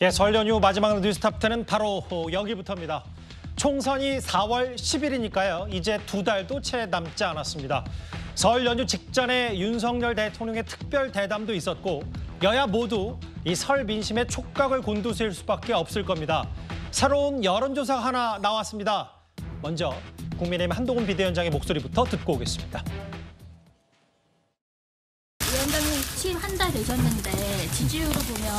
예, 설 연휴 마지막 뉴스탑10는 바로 여기부터입니다. 총선이 4월 10일이니까요. 이제 두 달도 채 남지 않았습니다. 설 연휴 직전에 윤석열 대통령의 특별 대담도 있었고 여야 모두 이 설 민심의 촉각을 곤두세울 수밖에 없을 겁니다. 새로운 여론조사 하나 나왔습니다. 먼저 국민의힘 한동훈 비대위원장의 목소리부터 듣고 오겠습니다. 한달 되셨는데 지지율을 보면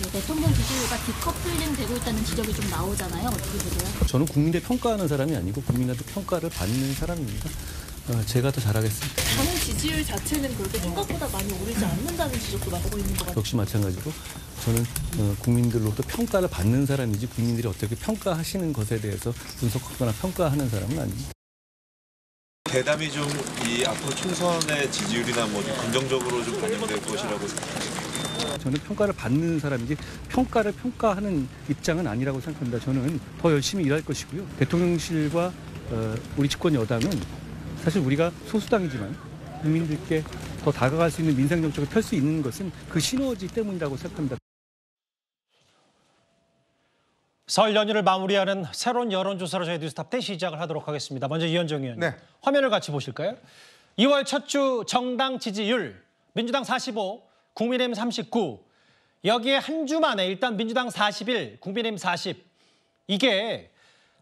그 대통령 지지율과 디커플링 되고 있다는 지적이 좀 나오잖아요. 어떻게 보세요? 저는 국민대 평가하는 사람이 아니고 국민한테 평가를 받는 사람입니다. 어, 제가 더 잘하겠습니다. 저는 지지율 자체는 그렇게 생각보다 많이 오르지 않는다는 지적도 나오고 있는 것 같아요. 역시 마찬가지로 저는 어, 국민들로부터 평가를 받는 사람이지 국민들이 어떻게 평가하시는 것에 대해서 분석하거나 평가하는 사람은 아닙니다. 대담이 좀 이 앞으로 총선의 지지율이나 뭐 좀 긍정적으로 좀 반영될 것이라고 생각합니다. 저는 평가를 받는 사람이지 평가를 평가하는 입장은 아니라고 생각합니다. 저는 더 열심히 일할 것이고요. 대통령실과 어, 우리 집권 여당은 사실 우리가 소수당이지만 국민들께 더 다가갈 수 있는 민생 정책을 펼 수 있는 것은 그 시너지 때문이라고 생각합니다. 설 연휴를 마무리하는 새로운 여론조사로 저희 뉴스탑 때 시작을 하도록 하겠습니다. 먼저 이현정 의원 네. 화면을 같이 보실까요? 2월 첫 주 정당 지지율, 민주당 45, 국민의힘 39, 여기에 한 주 만에 일단 민주당 41, 국민의힘 40, 이게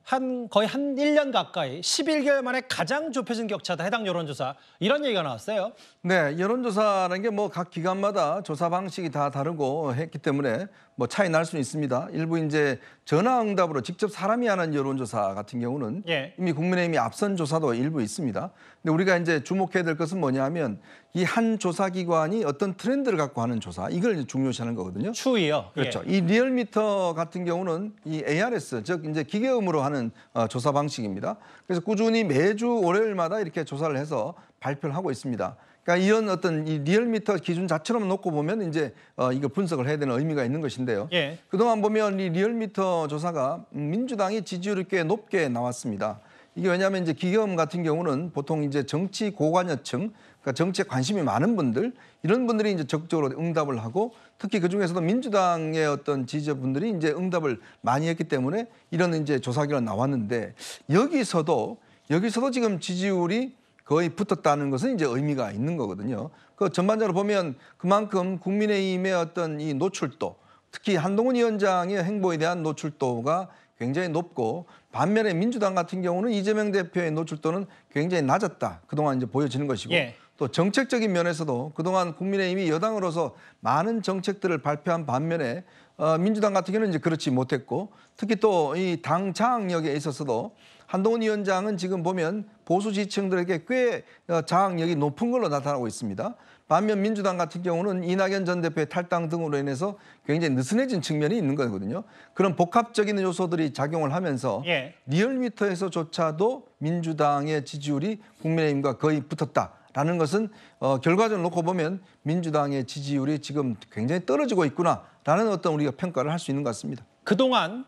한 거의 한 1년 가까이 11개월 만에 가장 좁혀진 격차다 해당 여론조사 이런 얘기가 나왔어요. 네, 여론조사라는 게 뭐 각 기관마다 조사 방식이 다 다르고 했기 때문에 뭐 차이 날 수는 있습니다. 일부 이제 전화응답으로 직접 사람이 하는 여론조사 같은 경우는 예. 이미 국민의힘이 앞선 조사도 일부 있습니다. 근데 우리가 이제 주목해야 될 것은 뭐냐면 이 한 조사기관이 어떤 트렌드를 갖고 하는 조사 이걸 이제 중요시하는 거거든요. 추이요. 예. 그렇죠. 예. 이 리얼미터 같은 경우는 이 ARS 즉 이제 기계음으로 하는 어, 조사 방식입니다. 그래서 꾸준히 매주 월요일마다 이렇게 조사를 해서 발표를 하고 있습니다. 그러니까 이런 어떤 이 리얼미터 기준 자체로만 놓고 보면 이제 어, 이거 분석을 해야 되는 의미가 있는 것인데요. 예. 그동안 보면 이 리얼미터 조사가 민주당이 지지율이 꽤 높게 나왔습니다. 이게 왜냐하면 이제 기업 같은 경우는 보통 이제 정치 고관여층, 그러니까 정치에 관심이 많은 분들 이런 분들이 이제 적극적으로 응답을 하고 특히 그 중에서도 민주당의 어떤 지지자분들이 이제 응답을 많이 했기 때문에 이런 이제 조사 결과 나왔는데 여기서도 여기서도 지금 지지율이 거의 붙었다는 것은 이제 의미가 있는 거거든요. 그 전반적으로 보면 그만큼 국민의힘의 어떤 이 노출도 특히 한동훈 위원장의 행보에 대한 노출도가 굉장히 높고 반면에 민주당 같은 경우는 이재명 대표의 노출도는 굉장히 낮았다. 그동안 이제 보여지는 것이고 예. 또 정책적인 면에서도 그동안 국민의힘이 여당으로서 많은 정책들을 발표한 반면에 어, 민주당 같은 경우는 이제 그렇지 못했고 특히 또 이당 장악력에 있어서도 한동훈 위원장은 지금 보면 보수 지층들에게 꽤 어, 장악력이 높은 걸로 나타나고 있습니다. 반면 민주당 같은 경우는 이낙연 전 대표의 탈당 등으로 인해서 굉장히 느슨해진 측면이 있는 거거든요. 그런 복합적인 요소들이 작용을 하면서 예. 리얼미터에서조차도 민주당의 지지율이 국민의힘과 거의 붙었다라는 것은 어, 결과적으로 놓고 보면 민주당의 지지율이 지금 굉장히 떨어지고 있구나라는 어떤 우리가 평가를 할 수 있는 것 같습니다. 그동안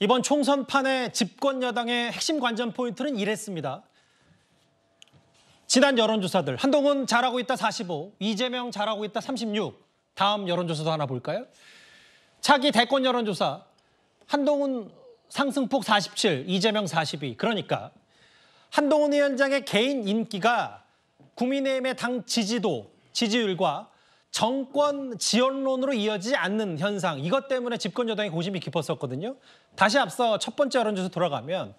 이번 총선판의 집권 여당의 핵심 관전 포인트는 이랬습니다. 지난 여론조사들 한동훈 잘하고 있다 45, 이재명 잘하고 있다 36. 다음 여론조사도 하나 볼까요? 차기 대권 여론조사 한동훈 상승폭 47, 이재명 42. 그러니까 한동훈 위원장의 개인 인기가 국민의힘의 당 지지도, 지지율과 정권 지연론으로 이어지지 않는 현상 이것 때문에 집권 여당이 고심이 깊었었거든요. 다시 앞서 첫 번째 여론조사 돌아가면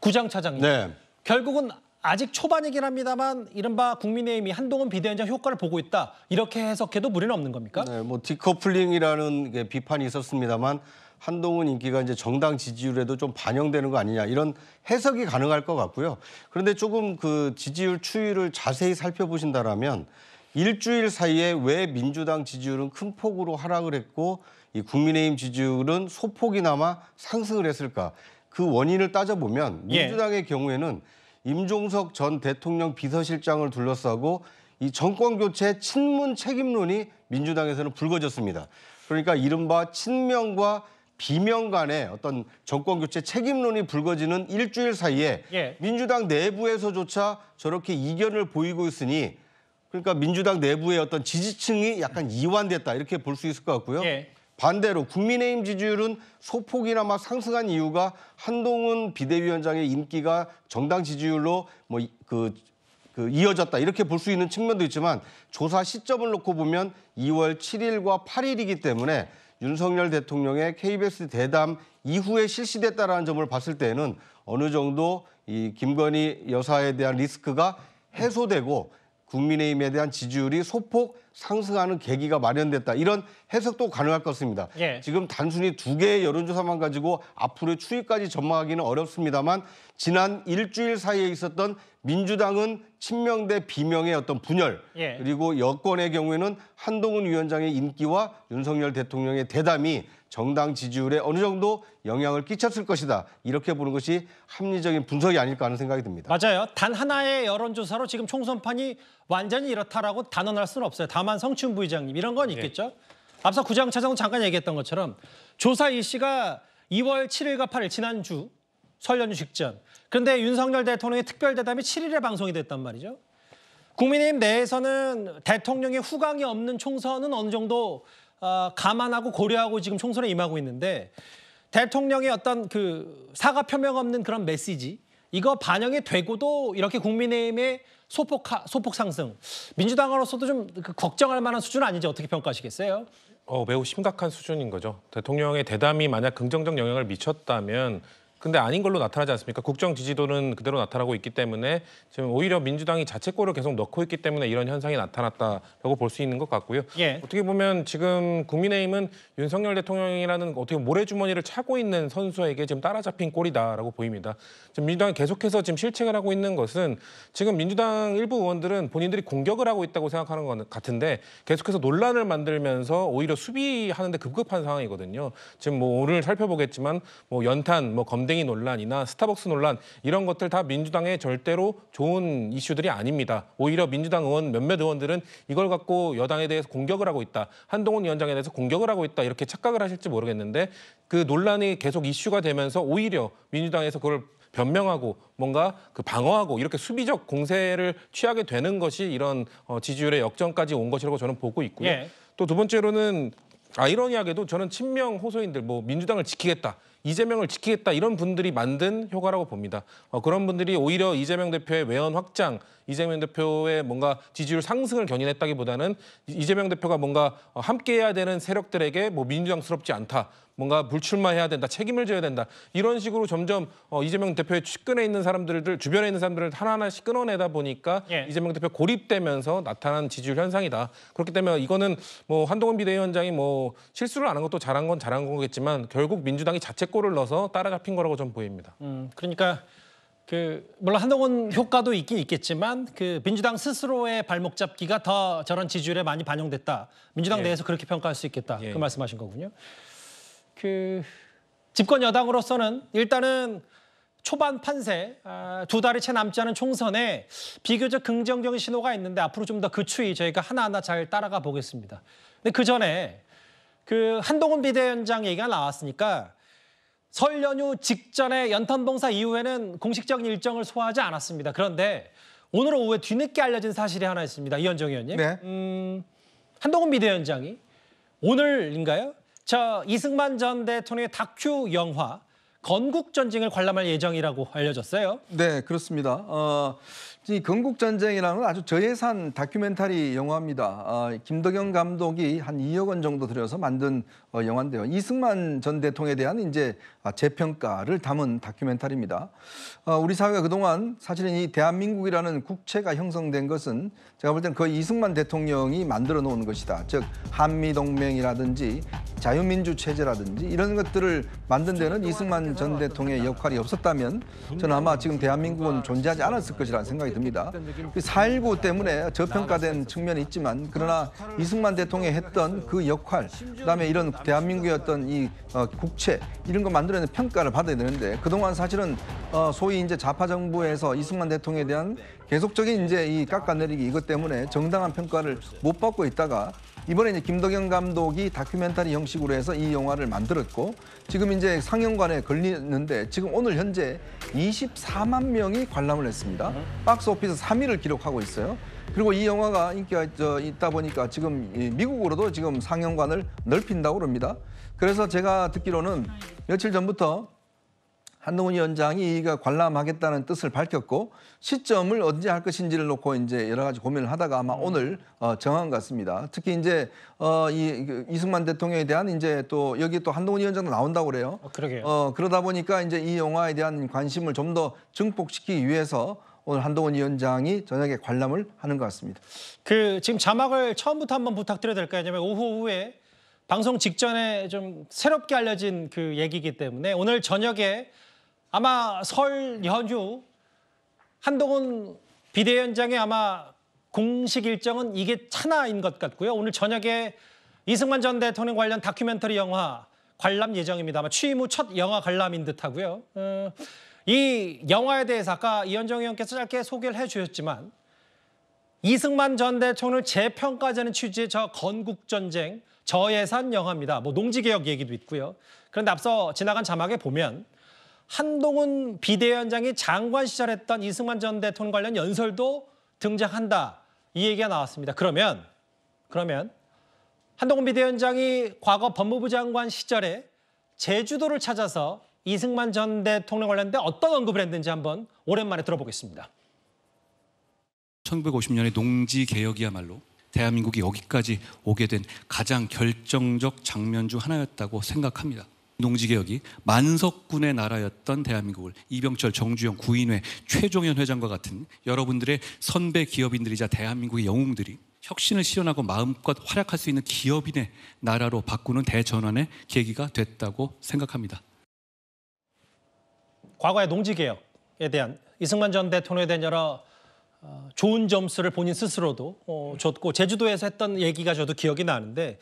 구장 차장님 네. 결국은 아직 초반이긴 합니다만 이른바 국민의힘이 한동훈 비대위원장 효과를 보고 있다 이렇게 해석해도 무리는 없는 겁니까? 네, 뭐 디커플링이라는 비판이 있었습니다만 한동훈 인기가 이제 정당 지지율에도 좀 반영되는 거 아니냐 이런 해석이 가능할 것 같고요. 그런데 조금 그 지지율 추이를 자세히 살펴보신다라면 일주일 사이에 왜 민주당 지지율은 큰 폭으로 하락을 했고 이 국민의힘 지지율은 소폭이나마 상승을 했을까? 그 원인을 따져보면 예. 민주당의 예. 경우에는 임종석 전 대통령 비서실장을 둘러싸고 이 정권 교체 친문 책임론이 민주당에서는 불거졌습니다. 그러니까 이른바 친명과 비명 간의 어떤 정권 교체 책임론이 불거지는 일주일 사이에 예. 민주당 내부에서조차 저렇게 이견을 보이고 있으니 그러니까 민주당 내부의 어떤 지지층이 약간 이완됐다 이렇게 볼 수 있을 것 같고요. 예. 반대로 국민의힘 지지율은 소폭이나마 상승한 이유가 한동훈 비대위원장의 인기가 정당 지지율로 뭐그 그 이어졌다 이렇게 볼 수 있는 측면도 있지만 조사 시점을 놓고 보면 2월 7일과 8일이기 때문에 윤석열 대통령의 KBS 대담 이후에 실시됐다라는 점을 봤을 때는 어느 정도 이 김건희 여사에 대한 리스크가 해소되고 국민의힘에 대한 지지율이 소폭 상승하는 계기가 마련됐다. 이런 해석도 가능할 것 같습니다. 예. 지금 단순히 두 개의 여론조사만 가지고 앞으로의 추이까지 전망하기는 어렵습니다만 지난 일주일 사이에 있었던 민주당은 친명대 비명의 어떤 분열 예. 그리고 여권의 경우에는 한동훈 위원장의 인기와 윤석열 대통령의 대담이 정당 지지율에 어느 정도 영향을 끼쳤을 것이다. 이렇게 보는 것이 합리적인 분석이 아닐까 하는 생각이 듭니다. 맞아요. 단 하나의 여론조사로 지금 총선판이 완전히 이렇다라고 단언할 수는 없어요. 다만 성춘 부의장님 이런 건 예. 있겠죠. 앞서 구장 차장도 잠깐 얘기했던 것처럼 조사 일시가 2월 7일과 8일 지난주 설 연휴 직전. 그런데 윤석열 대통령의 특별 대담이 7일에 방송이 됐단 말이죠. 국민의힘 내에서는 대통령의 후광이 없는 총선은 어느 정도 어, 감안하고 고려하고 지금 총선에 임하고 있는데 대통령의 어떤 그 사과 표명 없는 그런 메시지 이거 반영이 되고도 이렇게 국민의힘의 소폭 하, 소폭 상승. 민주당으로서도 좀 그 걱정할 만한 수준 아닌지 어떻게 평가하시겠어요? 어, 매우 심각한 수준인 거죠. 대통령의 대담이 만약 긍정적 영향을 미쳤다면 근데 아닌 걸로 나타나지 않습니까? 국정 지지도는 그대로 나타나고 있기 때문에 지금 오히려 민주당이 자책골을 계속 넣고 있기 때문에 이런 현상이 나타났다라고 볼 수 있는 것 같고요. 예. 어떻게 보면 지금 국민의힘은 윤석열 대통령이라는 어떻게 모래주머니를 차고 있는 선수에게 지금 따라잡힌 꼴이다라고 보입니다. 지금 민주당이 계속해서 지금 실책을 하고 있는 것은 지금 민주당 일부 의원들은 본인들이 공격을 하고 있다고 생각하는 것 같은데 계속해서 논란을 만들면서 오히려 수비하는데 급급한 상황이거든요. 지금 뭐 오늘 살펴보겠지만 뭐 연탄, 뭐검 점쟁이 논란이나 스타벅스 논란 이런 것들 다 민주당의 절대로 좋은 이슈들이 아닙니다. 오히려 민주당 의원 몇몇 의원들은 이걸 갖고 여당에 대해서 공격을 하고 있다. 한동훈 위원장에 대해서 공격을 하고 있다. 이렇게 착각을 하실지 모르겠는데 그 논란이 계속 이슈가 되면서 오히려 민주당에서 그걸 변명하고 뭔가 그 방어하고 이렇게 수비적 공세를 취하게 되는 것이 이런 어, 지지율의 역전까지 온 것이라고 저는 보고 있고요. 예. 또두 번째로는 아이러니하게도 저는 친명 호소인들 뭐 민주당을 지키겠다 이재명을 지키겠다 이런 분들이 만든 효과라고 봅니다. 어, 그런 분들이 오히려 이재명 대표의 외연 확장, 이재명 대표의 뭔가 지지율 상승을 견인했다기보다는 이재명 대표가 뭔가 어, 함께해야 되는 세력들에게 뭐 민주당스럽지 않다, 뭔가 불출마해야 된다, 책임을 져야 된다 이런 식으로 점점 어, 이재명 대표의 측근에 있는 사람들을 주변에 있는 사람들을 하나하나씩 끊어내다 보니까 예. 이재명 대표 고립되면서 나타난 지지율 현상이다. 그렇기 때문에 이거는 뭐 한동훈 비대위원장이 뭐 실수를 안 한 것도 잘한 건 잘한 거겠지만 결국 민주당이 자책골을 넣어서 따라잡힌 거라고 좀 보입니다. 음, 그러니까. 그 물론 한동훈 효과도 있긴 있겠지만 그 민주당 스스로의 발목 잡기가 더 저런 지지율에 많이 반영됐다. 민주당 예. 내에서 그렇게 평가할 수 있겠다. 예. 그 말씀하신 거군요. 그 집권 여당으로서는 일단은 초반 판세 아, 두 달이 채 남지 않은 총선에 비교적 긍정적인 신호가 있는데 앞으로 좀 더 그 추이 저희가 하나하나 잘 따라가 보겠습니다. 근데 그 전에 그 한동훈 비대위원장 얘기가 나왔으니까 설 연휴 직전에 연탄봉사 이후에는 공식적인 일정을 소화하지 않았습니다. 그런데 오늘 오후에 뒤늦게 알려진 사실이 하나 있습니다. 이현정 의원님. 네. 음, 한동훈 비대위원장이 오늘인가요? 자, 이승만 전 대통령의 다큐 영화 건국 전쟁을 관람할 예정이라고 알려졌어요. 네, 그렇습니다. 어, 이 건국 전쟁이라는 아주 저예산 다큐멘터리 영화입니다. 어, 김덕영 감독이 한 2억 원 정도 들여서 만든 어, 영화인데요. 이승만 전 대통령에 대한 이제 아, 재평가를 담은 다큐멘터리입니다. 어, 우리 사회가 그동안 사실은 이 대한민국이라는 국채가 형성된 것은 제가 볼 때는 거의 이승만 대통령이 만들어 놓은 것이다. 즉 한미동맹이라든지 자유민주 체제라든지 이런 것들을 만든 데는 이승만 전 대통령의 역할이 없었다면 저는 아마 지금 대한민국은 존재하지 않았을 것이라는 생각이 듭니다. 4.19 그 때문에 저평가된 측면이 있지만 그러나 이승만 대통령이 했던 그 역할 그다음에 이런 그 대한민국의 어떤 이 어, 국채 이런 거 만들어내는 평가를 받아야 되는데 그동안 사실은 어, 소위 이제 자파 정부에서 이승만 대통령에 대한 계속적인 이제 이 깎아내리기 이것 때문에 정당한 평가를 못 받고 있다가 이번에 이제 김덕영 감독이 다큐멘터리 형식으로 해서 이 영화를 만들었고 지금 이제 상영관에 걸리는데 지금 오늘 현재 24만 명이 관람을 했습니다. 박스 오피스 3위를 기록하고 있어요. 그리고 이 영화가 인기가 있다 보니까 지금 미국으로도 지금 상영관을 넓힌다고 합니다. 그래서 제가 듣기로는 며칠 전부터 한동훈 위원장이 이가 관람하겠다는 뜻을 밝혔고 시점을 언제 할 것인지를 놓고 이제 여러 가지 고민을 하다가 아마 음. 오늘 어, 정한 것 같습니다. 특히 이제 어, 이 그 이승만 대통령에 대한 이제 또 여기 또 한동훈 위원장도 나온다고 그래요. 어, 그러게요. 어, 그러다 보니까 이제 이 영화에 대한 관심을 좀 더 증폭시키기 위해서 오늘 한동훈 위원장이 저녁에 관람을 하는 것 같습니다. 그 지금 자막을 처음부터 한번 부탁드려도 될까요? 왜냐면 오후 후에 방송 직전에 좀 새롭게 알려진 그 얘기이기 때문에 오늘 저녁에 아마 설 연휴 한동훈 비대위원장의 아마 공식 일정은 이게 하나인 것 같고요. 오늘 저녁에 이승만 전 대통령 관련 다큐멘터리 영화 관람 예정입니다. 아마 취임 후 첫 영화 관람인 듯하고요. 어... 이 영화에 대해서 아까 이현정 의원께서 짧게 소개를 해주셨지만 이승만 전대통을 재평가하자는 취지의 저 건국전쟁 저예산 영화입니다. 뭐 농지개혁 얘기도 있고요. 그런데 앞서 지나간 자막에 보면 한동훈 비대위원장이 장관 시절했던 이승만 전 대통령 관련 연설도 등장한다. 이 얘기가 나왔습니다. 그러면 그러면 한동훈 비대위원장이 과거 법무부 장관 시절에 제주도를 찾아서 이승만 전 대통령 관련된 어떤 언급을 했는지 한번 오랜만에 들어보겠습니다. 1950년의 농지 개혁이야말로 대한민국이 여기까지 오게 된 가장 결정적 장면 중 하나였다고 생각합니다. 농지개혁이 만석군의 나라였던 대한민국을 이병철, 정주영, 구인회, 최종현 회장과 같은 여러분들의 선배 기업인들이자 대한민국의 영웅들이 혁신을 실현하고 마음껏 활약할 수 있는 기업인의 나라로 바꾸는 대전환의 계기가 됐다고 생각합니다. 과거의 농지개혁에 대한 이승만 전 대통령에 대한 여러 어, 좋은 점수를 본인 스스로도 어, 줬고 제주도에서 했던 얘기가 저도 기억이 나는데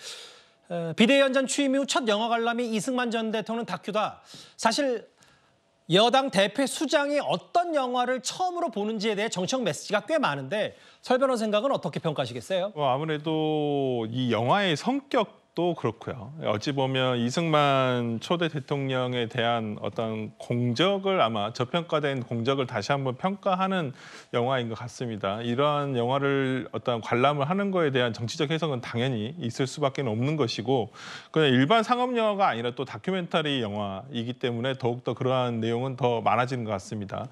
비대위원장 취임 이후 첫 영화 관람이 이승만 전 대통령 다큐다. 사실 여당 대표 수장이 어떤 영화를 처음으로 보는지에 대해 정책 메시지가 꽤 많은데 설 변호 생각은 어떻게 평가하시겠어요? 뭐 아무래도 이 영화의 성격 또 그렇고요. 어찌 보면 이승만 초대 대통령에 대한 어떤 공적을 아마 저평가된 공적을 다시 한번 평가하는 영화인 것 같습니다. 이러한 영화를 어떤 관람을 하는 거에 대한 정치적 해석은 당연히 있을 수밖에 없는 것이고 그냥 일반 상업 영화가 아니라 또 다큐멘터리 영화이기 때문에 더욱더 그러한 내용은 더 많아지는 것 같습니다.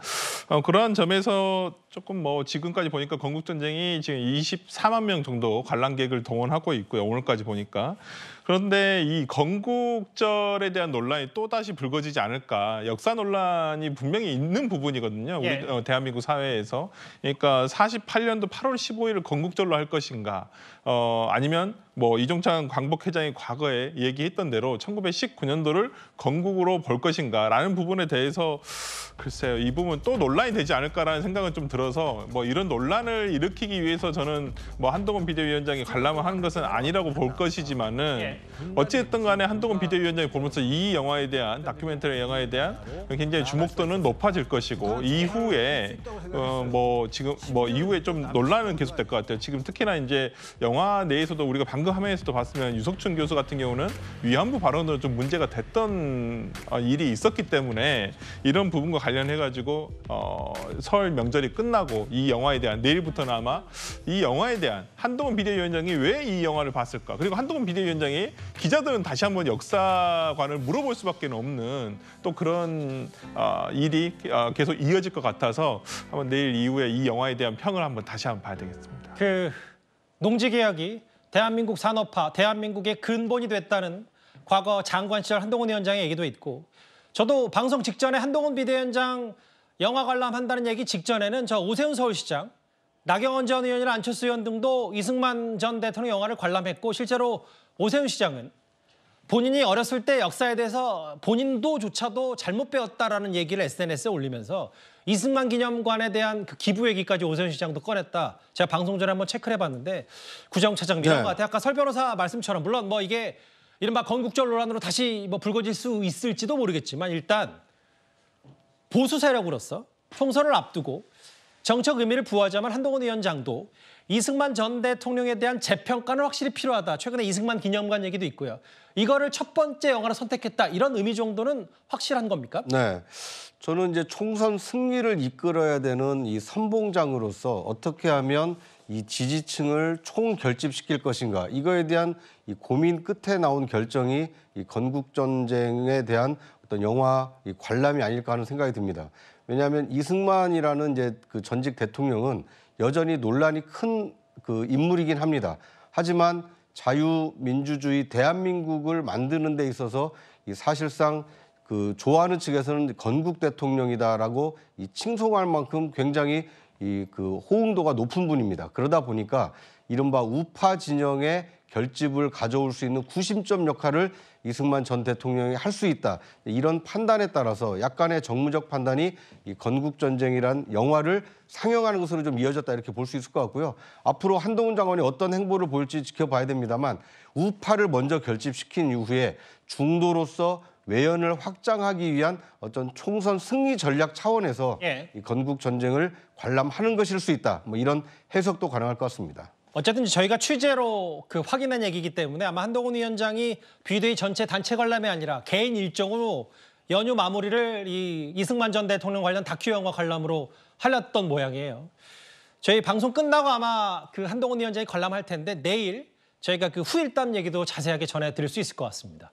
어, 그러한 점에서 조금 뭐 지금까지 보니까 건국전쟁이 지금 24만 명 정도 관람객을 동원하고 있고요. 오늘까지 보니까 그런데 이 건국절에 대한 논란이 또 다시 불거지지 않을까. 역사 논란이 분명히 있는 부분이거든요. 우리 예. 어, 대한민국 사회에서. 그러니까 48년도 8월 15일을 건국절로 할 것인가. 어, 아니면 뭐 이종찬 광복 회장이 과거에 얘기했던 대로 1919년도를 건국으로 볼 것인가라는 부분에 대해서 글쎄요 이 부분 또 논란이 되지 않을까라는 생각은 좀 들어서 뭐 이런 논란을 일으키기 위해서 저는 뭐 한동훈 비대위원장이 관람을 하는 것은 아니라고 볼 것이지만은 예. 어찌됐든 간에 한동훈 비대위원장이 보면서 이 영화에 대한 다큐멘터리 영화에 대한 굉장히 주목도는 높아질 것이고 이후에 어 뭐 지금 뭐 이후에 좀 논란은 계속될 것 같아요 지금 특히나 이제 영화 내에서도 우리가 방 방금 화면에서도 봤으면 유석춘 교수 같은 경우는 위안부 발언으로 좀 문제가 됐던 어, 일이 있었기 때문에 이런 부분과 관련해 가지고 어, 설 명절이 끝나고 이 영화에 대한 내일부터는 아마 이 영화에 대한 한동훈 비대위원장이 왜 이 영화를 봤을까 그리고 한동훈 비대위원장이 기자들은 다시 한번 역사관을 물어볼 수밖에 없는 또 그런 어, 일이 어, 계속 이어질 것 같아서 한번 내일 이후에 이 영화에 대한 평을 한번 다시 한번 봐야 되겠습니다. 그 농지 계약이 대한민국 산업화, 대한민국의 근본이 됐다는 과거 장관 시절 한동훈 위원장의 얘기도 있고 저도 방송 직전에 한동훈 비대위원장 영화 관람한다는 얘기 직전에는 저 오세훈 서울시장, 나경원 전 의원이나 안철수 의원 등도 이승만 전 대통령 영화를 관람했고 실제로 오세훈 시장은 본인이 어렸을 때 역사에 대해서 본인도조차도 잘못 배웠다라는 얘기를 SNS에 올리면서 이승만 기념관에 대한 그 기부 얘기까지 오세훈 시장도 꺼냈다. 제가 방송 전에 한번 체크를 해봤는데 구정 차장님 네. 같아요. 아까 설 변호사 말씀처럼 물론 뭐 이게 이른바 건국절 논란으로 다시 뭐 불거질 수 있을지도 모르겠지만 일단 보수 세력으로서 총선을 앞두고 정책 의미를 부하자면 한동훈 위원장도 이승만 전 대통령에 대한 재평가는 확실히 필요하다. 최근에 이승만 기념관 얘기도 있고요. 이거를 첫 번째 영화로 선택했다. 이런 의미 정도는 확실한 겁니까? 네. 저는 이제 총선 승리를 이끌어야 되는 이 선봉장으로서 어떻게 하면 이 지지층을 총결집시킬 것인가 이거에 대한 이 고민 끝에 나온 결정이 이 건국전쟁에 대한 어떤 영화 이 관람이 아닐까 하는 생각이 듭니다. 왜냐하면 이승만이라는 이제 그 전직 대통령은 여전히 논란이 큰 그 인물이긴 합니다. 하지만 자유민주주의 대한민국을 만드는 데 있어서 이 사실상 그 좋아하는 측에서는 건국 대통령이다라고 이 칭송할 만큼 굉장히 이그 호응도가 높은 분입니다. 그러다 보니까 이른바 우파 진영의 결집을 가져올 수 있는 구심점 역할을 이승만 전 대통령이 할 수 있다 이런 판단에 따라서 약간의 정무적 판단이 이 건국 전쟁이란 영화를 상영하는 것으로 좀 이어졌다 이렇게 볼 수 있을 것 같고요. 앞으로 한동훈 장관이 어떤 행보를 보일지 지켜봐야 됩니다만 우파를 먼저 결집시킨 이후에 중도로서 외연을 확장하기 위한 어떤 총선 승리 전략 차원에서 예. 이 건국 전쟁을 관람하는 것일 수 있다. 뭐 이런 해석도 가능할 것 같습니다. 어쨌든 저희가 취재로 그 확인한 얘기이기 때문에 아마 한동훈 위원장이 비대위 전체 단체 관람이 아니라 개인 일정으로 연휴 마무리를 이 이승만 전 대통령 관련 다큐 영화 관람으로 하렸던 모양이에요. 저희 방송 끝나고 아마 그 한동훈 위원장이 관람할 텐데 내일 저희가 그 후일담 얘기도 자세하게 전해드릴 수 있을 것 같습니다.